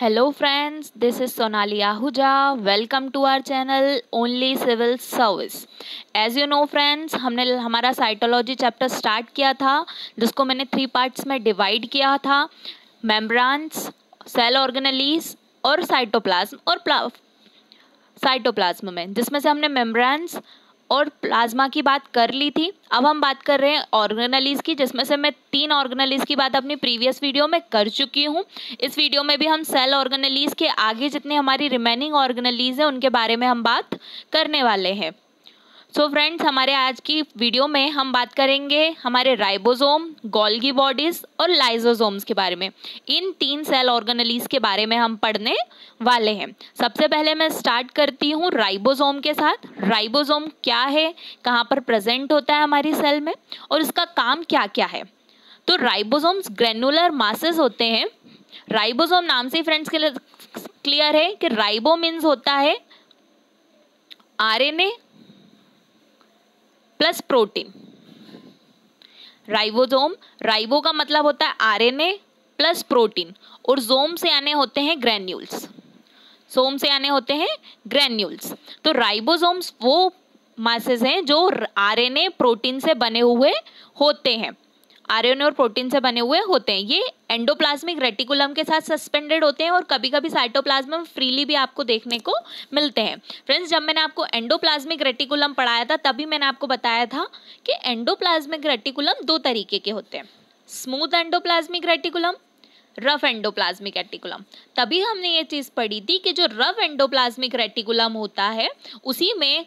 hello friends this is Sonali Ahuja welcome to our channel only civil service as you know friends हमने हमारा cytology chapter start किया था जिसको मैंने थ्री पार्ट्स में डिवाइड किया था मेम्ब्रांस सेल ऑर्गेनलीज और साइटोप्लाज्म और साइटोप्लाज्म में जिसमें से हमने मेम्ब्रांस और प्लाज्मा की बात कर ली थी अब हम बात कर रहे हैं ऑर्गेनलीज की जिसमें से मैं तीन ऑर्गेनलीज की बात अपनी प्रीवियस वीडियो में कर चुकी हूँ इस वीडियो में भी हम सेल ऑर्गेनलीज के आगे जितनी हमारी रिमेनिंग ऑर्गेनलीज हैं उनके बारे में हम बात करने वाले हैं सो so फ्रेंड्स हमारे आज की वीडियो में हम बात करेंगे हमारे राइबोसोम गोल्गी बॉडीज और लाइजोसोम्स के बारे में इन तीन सेल ऑर्गेनलीज के बारे में हम पढ़ने वाले हैं सबसे पहले मैं स्टार्ट करती हूँ राइबोसोम के साथ राइबोसोम क्या है कहाँ पर प्रेजेंट होता है हमारी सेल में और इसका काम क्या क्या है तो राइबोजोम्स ग्रेनुलर मासेस होते हैं राइबोसोम नाम से फ्रेंड्स के लिए क्लियर है कि राइबो मीन्स होता है R plus protein ribosome ribo का मतलब होता है आरएनए प्लस प्रोटीन और जोम से आने होते हैं ग्रैन्यूल्स सोम से आने होते हैं ग्रैन्यूल्स तो राइबोसोम्स वो मासेज हैं जो आरएनए प्रोटीन से बने हुए होते हैं आरएनए और प्रोटीन से बने हुए होते हैं ये एंडोप्लाज्मिक रेटिकुलम के साथ सस्पेंडेड होते हैं और कभी कभी साइटोप्लाज्म फ्रीली भी आपको देखने को मिलते हैं फ्रेंड्स जब मैंने आपको एंडोप्लाज्मिक रेटिकुलम पढ़ाया था तभी मैंने आपको बताया था कि एंडोप्लाज्मिक रेटिकुलम दो तरीके के होते हैं smooth endoplasmic reticulum rough endoplasmic reticulum तभी हमने ये चीज़ पढ़ी थी कि जो रफ एंडोप्लाज्मिक रेटिकुलम होता है उसी में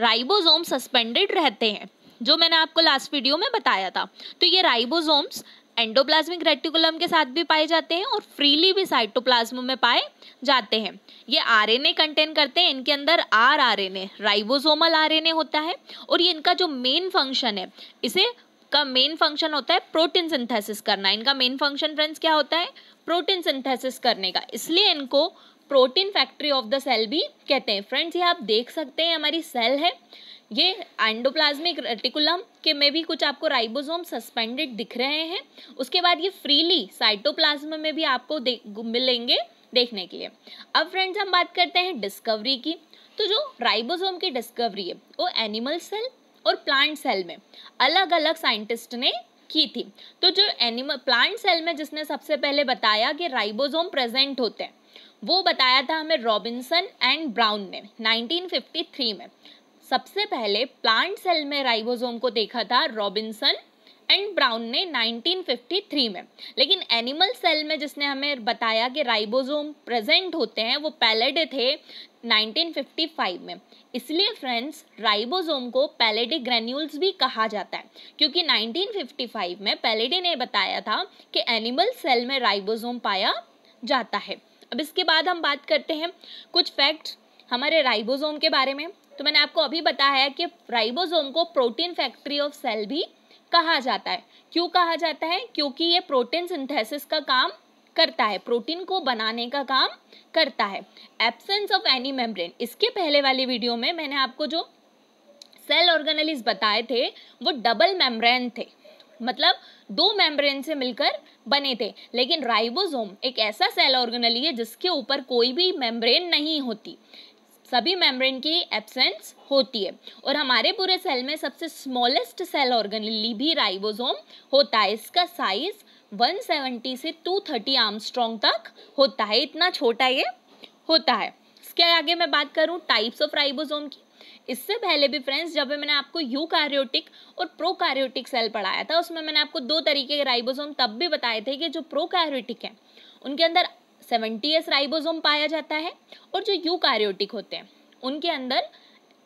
राइबोसोम सस्पेंडेड रहते हैं जो मैंने आपको लास्ट वीडियो में बताया था तो ये राइबोसोम्स एंडोप्लाज्मिक रेटिकुलम के साथ भी पाए जाते हैं और फ्रीली भी साइटोप्लाज्म में पाए जाते हैं ये आरएनए कंटेन करते हैं इनके अंदर आर राइबोसोमल आरएनए होता है और ये इनका जो मेन फंक्शन है इसे का मेन फंक्शन होता है प्रोटीन सिंथेसिस करना इनका मेन फंक्शन फ्रेंड्स क्या होता है प्रोटीन सिंथेसिस करने का इसलिए इनको protein factory of the cell भी कहते हैं फ्रेंड्स ये आप देख सकते हैं हमारी सेल है ये एंडोप्लाज्मिक रेटिकुलम के में भी कुछ आपको राइबोसोम सस्पेंडेड दिख रहे हैं उसके बाद ये फ्रीली साइटोप्लाज्म में भी आपको मिलेंगे देखने के लिए अब फ्रेंड्स हम बात करते हैं डिस्कवरी की तो जो राइबोसोम की डिस्कवरी है वो एनिमल सेल और प्लांट सेल में अलग अलग साइंटिस्ट ने की थी तो जो एनिमल प्लांट सेल में जिसने सबसे पहले बताया कि राइबोसोम प्रेजेंट होते हैं वो बताया था हमें रॉबिन्सन एंड ब्राउन ने 1953 में सबसे पहले प्लांट सेल में राइबोसोम को देखा था रॉबिन्सन एंड ब्राउन ने 1953 में लेकिन एनिमल सेल में जिसने हमें बताया कि राइबोसोम प्रेजेंट होते हैं वो पैलेडे थे 1955 में इसलिए फ्रेंड्स राइबोसोम को पैलेडे ग्रेन्यूल्स भी कहा जाता है क्योंकि 1955 में पैलेडे ने बताया था कि एनिमल सेल में राइबोसोम पाया जाता है अब इसके बाद हम बात करते हैं कुछ फैक्ट्स हमारे राइबोसोम के बारे में तो मैंने आपको अभी बताया कि राइबोसोम को प्रोटीन फैक्ट्री ऑफ सेल भी कहा जाता है क्यों कहा जाता है क्योंकि ये प्रोटीन सिंथेसिस का काम करता है प्रोटीन को बनाने का काम करता है एब्सेंस ऑफ एनी मेम्ब्रेन इसके पहले वाली वीडियो में मैंने आपको जो सेल ऑर्गेनलिस बताए थे वो डबल मेम्ब्रेन थे मतलब दो मेम्ब्रेन से मिलकर बने थे लेकिन राइबोसोम एक ऐसा सेल ऑर्गेनली है जिसके ऊपर कोई भी मेम्ब्रेन नहीं होती सभी मेम्ब्रेन की एब्सेंस होती है और हमारे पूरे सेल में सबसे स्मॉलेस्ट सेल ऑर्गनली भी राइबोसोम होता है इसका साइज 170 से 230 थर्टी तक होता है इतना छोटा ये होता है इसके आगे मैं बात करूँ टाइप्स ऑफ राइबोसोम की इससे पहले भी फ्रेंड्स जब मैंने आपको यूकार्योटिक और प्रोकार्योटिक सेल पढ़ाया था उसमें मैंने आपको दो तरीके के राइबोसोम तब भी बताए थे कि जो प्रोकार्योटिक हैं उनके अंदर सेवेंटी एस राइबोसोम पाया जाता है और जो यू कार्योटिक होते हैं उनके अंदर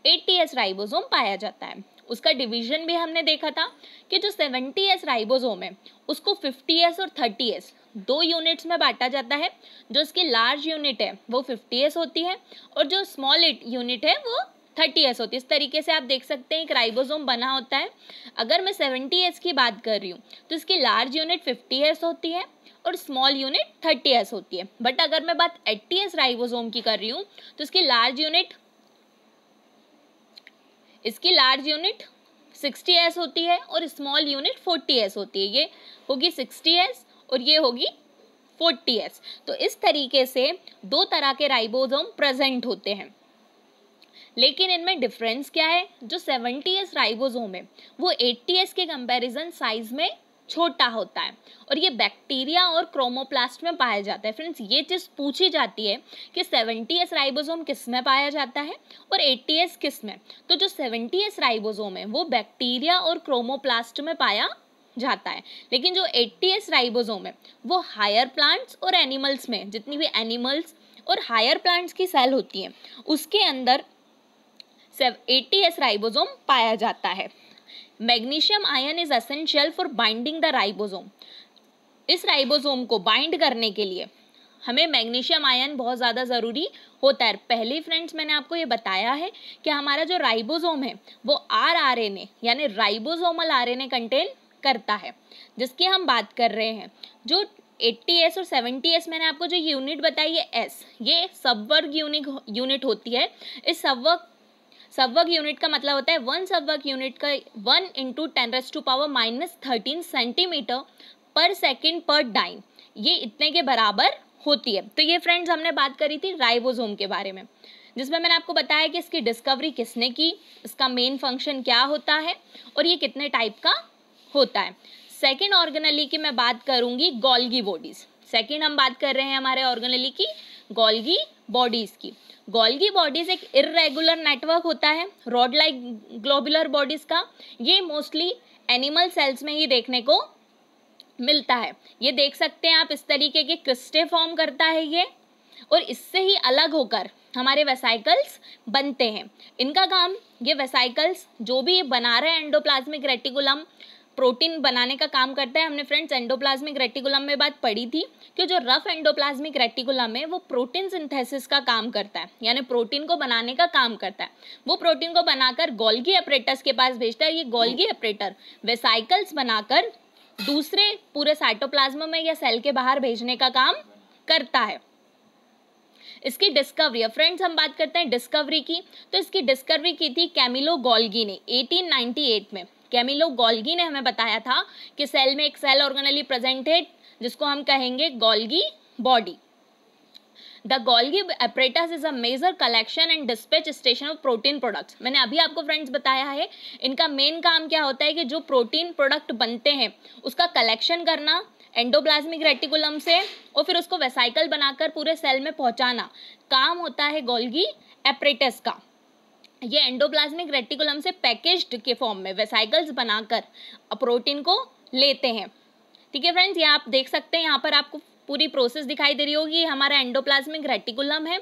एट्टी एस राइबोसोम पाया जाता है उसका डिवीजन भी हमने देखा था कि जो सेवेंटी एस राइबोसोम है उसको फिफ्टी एस और थर्टी एस दो यूनिट्स में बांटा जाता है जो इसकी लार्ज यूनिट है वो फिफ्टी एस होती है और जो स्मॉल यूनिट है वो थर्टी एस होती है इस तरीके से आप देख सकते हैं एक राइबोसोम बना होता है अगर मैं सेवेंटी एस की बात कर रही हूँ तो इसकी लार्ज यूनिट फिफ्टी एस होती है और स्मॉल यूनिट थर्टी एस होती है बट अगर मैं बात एट्टी एस राइबोसोम की कर रही हूँ तो इसकी लार्ज यूनिट इसकी लार्ज यूनिट सिक्सटी एस होती है और स्मॉल यूनिट फोर्टी एस होती है ये होगी सिक्सटी एस और ये होगी फोर्टी एस तो इस तरीके से दो तरह के राइबोसोम प्रेजेंट होते हैं लेकिन इनमें डिफरेंस क्या है जो सेवेंटी एस राइबोसोम है वो एट्टी एस के कंपैरिजन साइज में छोटा होता है और ये बैक्टीरिया और क्रोमोप्लास्ट में पाया जाता है फ्रेंड्स ये चीज़ पूछी जाती है कि सेवेंटी एस राइबोजोम किस में पाया जाता है और एट्टी एस किस में तो जो सेवेंटी एस राइबोजोम है वो बैक्टीरिया और क्रोमोप्लास्ट में पाया जाता है लेकिन जो एट्टी एस राइबोजोम है वो हायर प्लांट्स और एनिमल्स में जितनी भी एनिमल्स और हायर प्लांट्स की सेल होती हैं उसके अंदर एटी एस राइबोजोम पाया जाता है magnesium ion is essential for binding the ribosome इस राइबोसोम को बाइंड करने के लिए हमें मैग्नीशियम आयन बहुत ज़्यादा ज़रूरी होता है पहले फ्रेंड्स मैंने आपको ये बताया है कि हमारा जो राइबोसोम है वो आर आर एन ए यानी ribosomal R N A contain करता है जिसकी हम बात कर रहे हैं जो 80s और 70s मैंने आपको जो यूनिट बताई है एस ये सबवर्ग यूनिक यूनिट होती है इस सबवर्ग सब यूनिट का मतलब होता है वन सब यूनिट का one into ten raise to power minus thirteen centimetre per second per dyne ये इतने के बराबर होती है तो ये फ्रेंड्स हमने बात करी थी राइबोसोम के बारे में जिसमें मैंने आपको बताया कि इसकी डिस्कवरी किसने की इसका मेन फंक्शन क्या होता है और ये कितने टाइप का होता है सेकेंड ऑर्गेनली की मैं बात करूंगी गोल्गी बॉडीज सेकेंड हम बात कर रहे हैं हमारे ऑर्गेनली की गोल्गी बॉडीज की गोल्गी बॉडीज एक इरेगुलर नेटवर्क होता है रॉड लाइक ग्लोबुलर बॉडीज का ये मोस्टली एनिमल सेल्स में ही देखने को मिलता है ये देख सकते हैं आप इस तरीके के क्रिस्टे फॉर्म करता है ये और इससे ही अलग होकर हमारे वेसाइकल्स बनते हैं इनका काम ये वेसाइकल्स जो भी बना रहे हैं एंडोप्लाज्मिक रेटिकुलम प्रोटीन बनाने का काम करता है हमने फ्रेंड्स एंडोप्लाज्मिक रेटिकुलम में बात पढ़ी थी कि जो रफ एंडोप्लाज्मिक रेटिकुलम है वो प्रोटीन सिंथेसिस का काम करता है यानी प्रोटीन को बनाने का काम करता है वो प्रोटीन को बनाकर गोल्गी ऑपरेटर्स के पास भेजता है ये गोल्गी अपरेटर वेसाइकल्स बनाकर दूसरे पूरे साइटोप्लाज्म में या सेल के बाहर भेजने का काम करता है इसकी डिस्कवरी अब फ्रेंड्स हम बात करते हैं डिस्कवरी की तो इसकी डिस्कवरी की थी कैमिलो गोल्गी ने 1898 में कैमिलो गोल्गी ने हमें बताया था कि सेल में एक सेल ऑर्गेनली प्रेजेंटेड जिसको हम कहेंगे Golgi body the Golgi apparatus is a major collection and dispatch station of protein products मैंने अभी आपको फ्रेंड्स बताया है इनका मेन काम क्या होता है कि जो प्रोटीन प्रोडक्ट बनते हैं उसका कलेक्शन करना एंडोप्लाज्मिक रेटिकुलम से और फिर उसको वेसाइकल बनाकर पूरे सेल में पहुंचाना काम होता है गोल्गी एपरेटस का ये एंडोप्लाज्मिक रेटिकुलम से पैकेज्ड के फॉर्म में वेसाइकल्स बनाकर प्रोटीन को लेते हैं ठीक है फ्रेंड्स ये आप देख सकते हैं यहाँ पर आपको पूरी प्रोसेस दिखाई दे रही होगी ये हमारा एंडोप्लाज्मिक रेटिकुलम है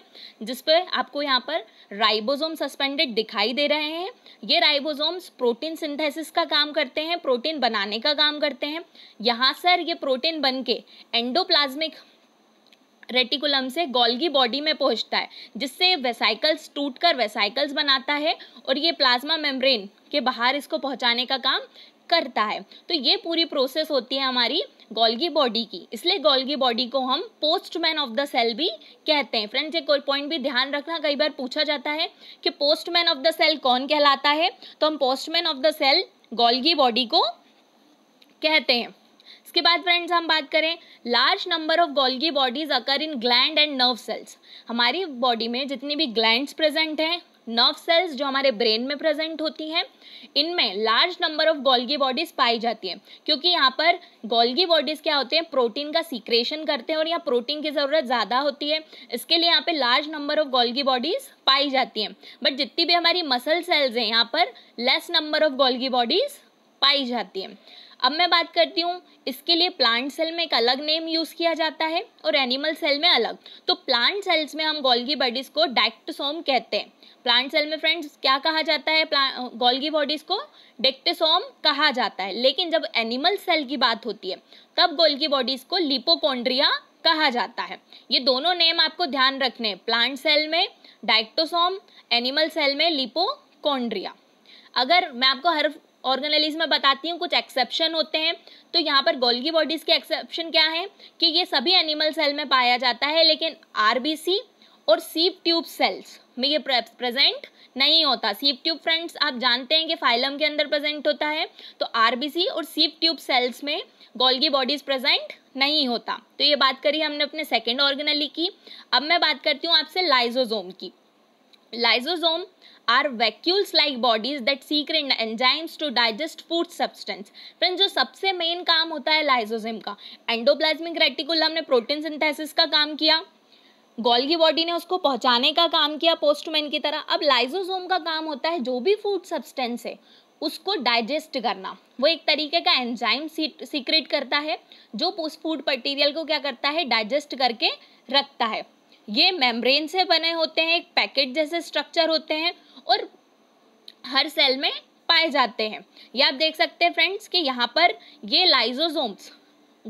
जिसपे आपको यहाँ पर राइबोसोम सस्पेंडेड दिखाई दे रहे हैं ये राइबोसोम्स प्रोटीन सिंथेसिस का काम करते हैं प्रोटीन बनाने का काम करते हैं यहाँ सर ये प्रोटीन बन के एंडोप्लाज्मिक रेटिकुलम से गोल्गी बॉडी में पहुंचता है जिससे वेसाइकल्स टूटकर वेसाइकल्स बनाता है और ये प्लाज्मा मेम्ब्रेन के बाहर इसको पहुंचाने का काम करता है तो ये पूरी प्रोसेस होती है हमारी गोल्गी बॉडी की इसलिए गोल्गी बॉडी को हम पोस्टमैन ऑफ द सेल भी कहते हैं फ्रेंड्स एक और पॉइंट भी ध्यान रखना कई बार पूछा जाता है कि पोस्टमैन ऑफ द सेल कौन कहलाता है तो हम postman of the cell Golgi body को कहते हैं इसके बाद फ्रेंड्स हम बात करें large number of Golgi bodies occur in gland and nerve cells हमारी बॉडी में जितनी भी ग्लैंड्स प्रेजेंट हैं नर्व सेल्स जो हमारे ब्रेन में प्रेजेंट होती हैं इनमें large number of Golgi bodies पाई जाती हैं क्योंकि यहाँ पर गोल्गी बॉडीज क्या होते हैं प्रोटीन का सीक्रेशन करते हैं और यहाँ प्रोटीन की ज़रूरत ज़्यादा होती है इसके लिए यहाँ पे large number of Golgi bodies पाई जाती हैं बट जितनी भी हमारी मसल सेल्स हैं यहाँ पर less number of Golgi bodies पाई जाती है अब मैं बात करती हूँ इसके लिए प्लांट सेल में एक अलग नेम यूज़ किया जाता है और एनिमल सेल में अलग तो प्लांट सेल्स में हम गोल्गी बॉडीज़ को डैक्टोसोम कहते हैं प्लांट सेल में फ्रेंड्स क्या कहा जाता है गोल्गी बॉडीज़ को डेक्टेसोम कहा जाता है लेकिन जब एनिमल सेल की बात होती है तब गोल्गी बॉडीज़ को लिपोकोंड्रिया कहा जाता है ये दोनों नेम आपको ध्यान रखने हैं प्लांट सेल में डाइक्टोसोम एनिमल सेल में लिपोकोंड्रिया अगर मैं आपको हर ऑर्गेनाइज में बताती हूँ कुछ एक्सेप्शन होते हैं तो यहाँ पर गोल्गी बॉडीज़ के एक्सेप्शन क्या है कि ये सभी एनिमल सेल में पाया जाता है लेकिन आर और सीप ट्यूब सेल्स में ये प्रेजेंट नहीं होता सीप ट्यूब फ्रेंड्स आप जानते हैं कि फाइलम के अंदर प्रेजेंट होता है तो आरबीसी और सीप ट्यूब सेल्स में गोल्गी बॉडीज प्रेजेंट नहीं होता तो ये बात करी हमने अपने सेकेंड ऑर्गेनली की अब मैं बात करती हूँ आपसे लाइजोजोम की lysosome are vacuoles like bodies that secrete enzymes to digest food substance friends जो सबसे मेन काम होता है लाइजोजिम का एंडोप्लाज्मिक रेटिकुलम ने प्रोटीन सिंथेसिस का काम किया गोल्गी बॉडी ने उसको पहुंचाने का काम किया पोस्टमैन की तरह अब लाइजोजोम का काम होता है जो भी फूड सब्सटेंस है उसको डाइजेस्ट करना वो एक तरीके का एंजाइम सीक्रेट करता है जो उस फूड मटीरियल को क्या करता है डाइजेस्ट करके रखता है ये मेम्ब्रेन से बने होते हैं एक पैकेट जैसे स्ट्रक्चर होते हैं और हर सेल में पाए जाते हैं ये आप देख सकते हैं फ्रेंड्स कि यहाँ पर ये लाइजोजोम्स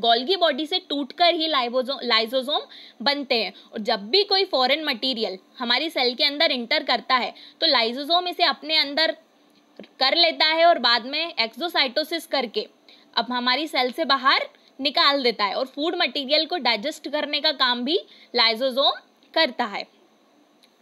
गोल्गी बॉडी से टूटकर ही लाइवोजो लाइजोजोम बनते हैं और जब भी कोई फॉरेन मटेरियल हमारी सेल के अंदर इंटर करता है तो लाइजोजोम इसे अपने अंदर कर लेता है और बाद में एक्सोसाइटोसिस करके अब हमारी सेल से बाहर निकाल देता है और फूड मटेरियल को डाइजेस्ट करने का काम भी लाइजोजोम करता है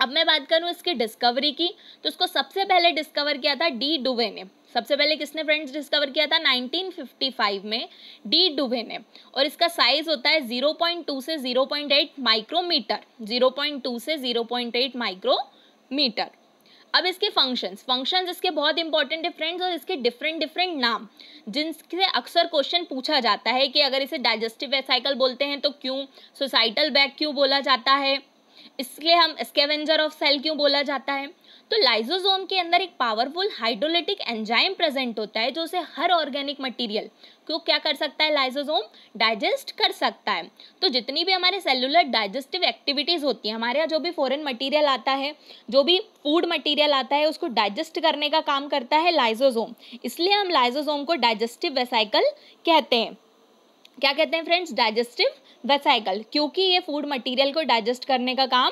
अब मैं बात करूँ इसकी डिस्कवरी की तो इसको सबसे पहले डिस्कवर किया था डी डुबे ने सबसे पहले किसने फ्रेंड्स डिस्कवर किया था 1955 में डी डुबे ने और इसका साइज होता है 0.2 से 0.8 माइक्रोमीटर 0.2 से 0.8 माइक्रोमीटर अब इसके फंक्शंस फंक्शंस इसके बहुत इंपॉर्टेंट है फ्रेंड्स और इसके डिफरेंट डिफरेंट नाम जिनसे अक्सर क्वेश्चन पूछा जाता है कि अगर इसे डाइजेस्टिव वेसाइकल बोलते हैं तो क्यों सोसाइटल बैग क्यों बोला जाता है इसलिए हम स्केवेंजर ऑफ सेल क्यों बोला जाता है तो लाइजोजोम के अंदर एक पावरफुल हाइड्रोलिटिक एंजाइम प्रेजेंट होता है जो उसे हर ऑर्गेनिक मटेरियल को क्या कर सकता है लाइजोजोम डाइजेस्ट कर सकता है तो जितनी भी हमारे सेलुलर डाइजेस्टिव एक्टिविटीज़ होती हैं हमारे यहाँ जो भी फॉरेन मटेरियल आता है जो भी फूड मटेरियल आता है उसको डाइजेस्ट करने का काम करता है लाइजोजोम इसलिए हम लाइजोजोम को डाइजेस्टिव वेसाइकल कहते हैं क्या कहते हैं फ्रेंड्स डाइजेस्टिव वेसाइकल क्योंकि ये फूड मटेरियल को डाइजेस्ट करने का काम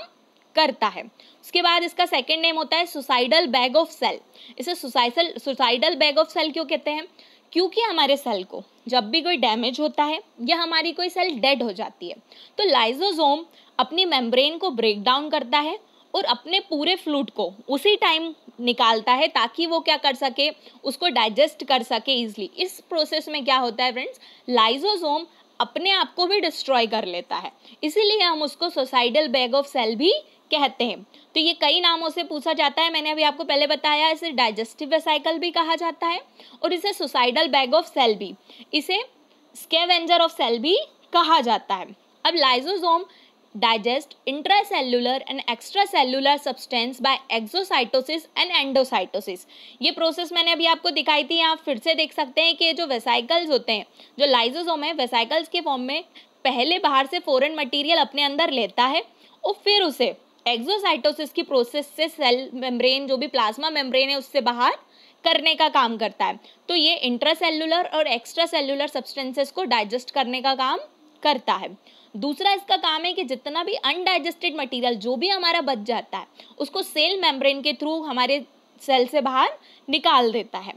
करता है उसके बाद इसका सेकेंड नेम होता है सुसाइडल बैग ऑफ सेल इसे सुसाइसल सुसाइडल बैग ऑफ सेल क्यों कहते हैं क्योंकि हमारे सेल को जब भी कोई डैमेज होता है या हमारी कोई सेल डेड हो जाती है तो लाइजोजोम अपनी मेम्ब्रेन को ब्रेक डाउन करता है और अपने पूरे फ्लूट को उसी टाइम निकालता है ताकि वो क्या कर सके उसको डाइजेस्ट कर सके ईजली इस प्रोसेस में क्या होता है फ्रेंड्स लाइजोजोम अपने आप को भी डिस्ट्रॉय कर लेता है इसीलिए हम उसको सोसाइडल बैग ऑफ सेल भी कहते हैं तो ये कई नामों से पूछा जाता है मैंने अभी आपको पहले बताया इसे डाइजेस्टिव साइकिल भी कहा जाता है और इसे सुसाइडल बैग ऑफ सेल भी इसे स्केवेंजर ऑफ सेल भी कहा जाता है अब lysosome digest intracellular and extracellular substance by exocytosis and endocytosis ये प्रोसेस मैंने अभी आपको दिखाई थी आप फिर से देख सकते हैं कि जो वेसाइकल्स होते हैं जो लाइजोजोम है वेसाइकल्स के फॉर्म में पहले बाहर से फॉरेन मटेरियल अपने अंदर लेता है और फिर उसे एक्जोसाइटोसिस की प्रोसेस से सेल मेम्ब्रेन जो भी प्लाज्मा मेम्ब्रेन है उससे बाहर करने का काम करता है तो ये इंट्रासेल्युलर और एक्स्ट्रा सेल्युलर सब्सटेंसेस को डाइजेस्ट करने का काम करता है दूसरा इसका काम है कि जितना भी अनडाइजेस्टेड मटेरियल जो भी हमारा बच जाता है उसको सेल मेम्ब्रेन के थ्रू हमारे सेल से बाहर निकाल देता है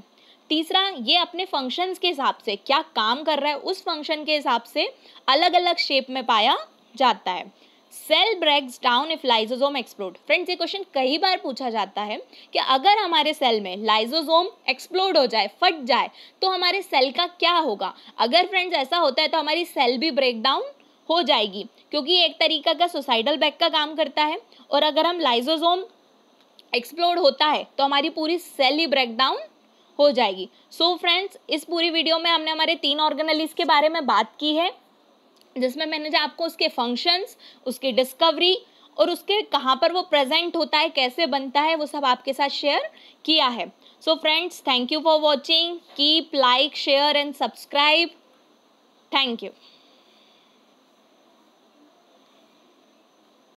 तीसरा ये अपने फंक्शंस के हिसाब से क्या काम कर रहा है उस फंक्शन के हिसाब से अलग अलग शेप में पाया जाता है cell breaks down if lysosome explode friends ये क्वेश्चन कई बार पूछा जाता है कि अगर हमारे सेल में लाइजोजोम एक्सप्लोड हो जाए फट जाए तो हमारे सेल का क्या होगा अगर फ्रेंड्स ऐसा होता है तो हमारी सेल भी ब्रेक डाउन हो जाएगी क्योंकि एक तरीका का सुसाइडल बैग का काम करता है और अगर हम लाइजोजोम एक्सप्लोर होता है तो हमारी पूरी सेल ही ब्रेकडाउन हो जाएगी सो so फ्रेंड्स इस पूरी वीडियो में हमने हमारे तीन ऑर्गेनलिस के बारे में बात की है जिसमें मैंने जो आपको उसके फंक्शंस उसकी डिस्कवरी और उसके कहाँ पर वो प्रेजेंट होता है कैसे बनता है वो सब आपके साथ शेयर किया है so friends thank you for watching keep like share and subscribe thank you